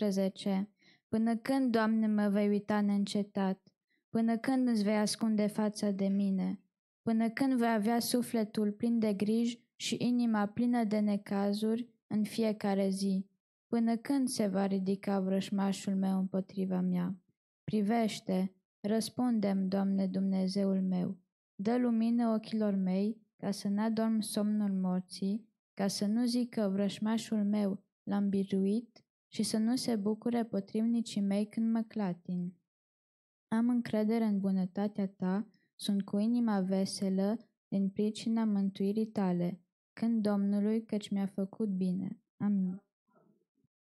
12. Până când, Doamne, mă vei uita neîncetat? Până când îți vei ascunde fața de mine? Până când vei avea sufletul plin de griji și inima plină de necazuri în fiecare zi? Până când se va ridica vrășmașul meu împotriva mea? Privește, răspundem, Doamne Dumnezeul meu. Dă lumină ochilor mei, ca să n-adorm somnul morții, ca să nu zică vrășmașul meu l-am biruit și să nu se bucure potrivnicii mei când mă clatin. Am încredere în bunătatea ta, sunt cu inima veselă din pricina mântuirii tale, când Domnului căci mi-a făcut bine. Amin.